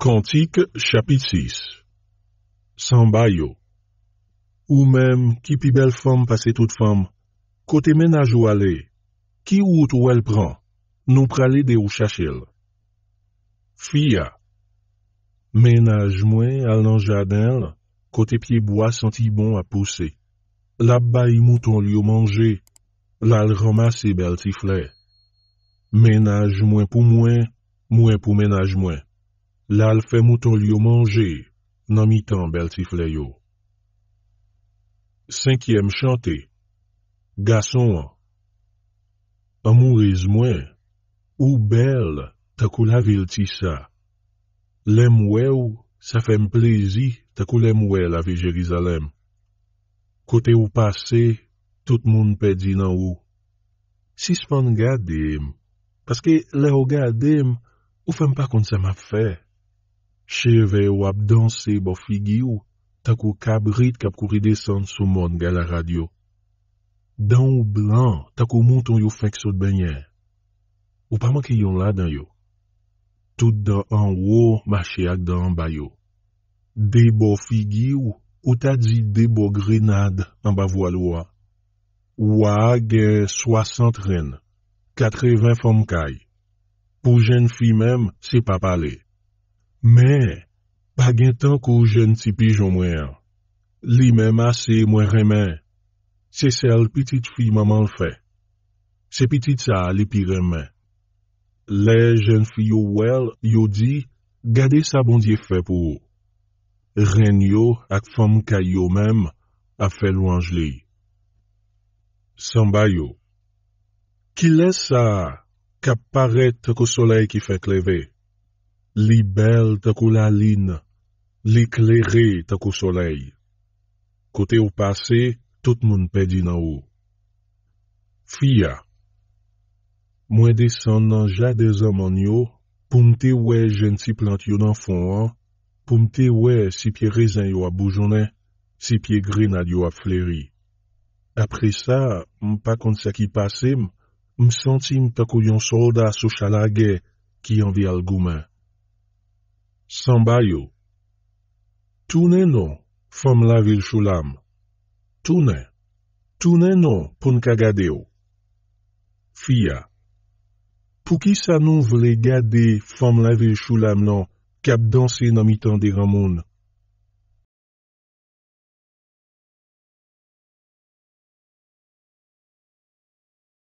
Kantik, chapit 6 Sanbayo Ou mem, kipi bel fom pase tout fom, kote menaj ou ale, ki ou tou el pran, nou prale de ou chachil. Fiya Menaj mwen al nan jadel, kote pieboa santi bon apouse. Labba y mouton liyo manje, lal roma se bel tifle. Menaj mwen pou mwen, mwen pou menaj mwen. La al fèmouton liyo manje, nan mi tan bel ti fleyo. Sankyem chante, Gason, Amourez mwen, Ou bel, takou la vil ti sa. Lem wew, sa fèm plezi, takou lem we la vi Jerizalem. Kote ou pase, tout moun pedi nan ou. Sis fèm gade m, Paske le ou gade m, ou fèm pa kon se ma fè. Cheve ou ap danse bo figi ou, tak ou kabrit kap kouri desan soumon gala radyo. Dan ou blan, tak ou mouton yo feng sot banyen. Ou paman ki yon la dan yo. Tout dan an wo, mache ak dan an bayo. De bo figi ou, ou ta di de bo grenad an ba voal ou a. Ou a ge 60 ren, 80 fom kay. Pou jen fi mem, se pa pale. Mè, pa gen tan kou jen ti pijon mwen, li mè mase mwen remè, se sel pitit fi maman l'fè. Se pitit sa li pi remè. Le jen fi oh yo wèl yo di, gade sa bondye fè pou. Ren yo ak fòm kaya yo mèm a fè louan jli. Samba yo. Ki lè sa, ka paret ak o solei ki fè kleve? Li bel takou la lin, li kleri takou soley. Kote ou pase, tout moun pedi nan ou. Fiya Mwen desan nan jade zaman yo, pou mte we jensi plant yo nan fon an, pou mte we sipye rezen yo a boujonen, sipye grenad yo a fleri. Apre sa, mpa kont se ki pasem, msantim takou yon solda sou chalage ki anvi algoumen. Samba yo. Tounen no, fom la vil choulam. Tounen. Tounen no, pon kagade yo. Fiya. Pou ki sa nou vle gade fom la vil choulam nan, kap dansen nan mitan de ramoun,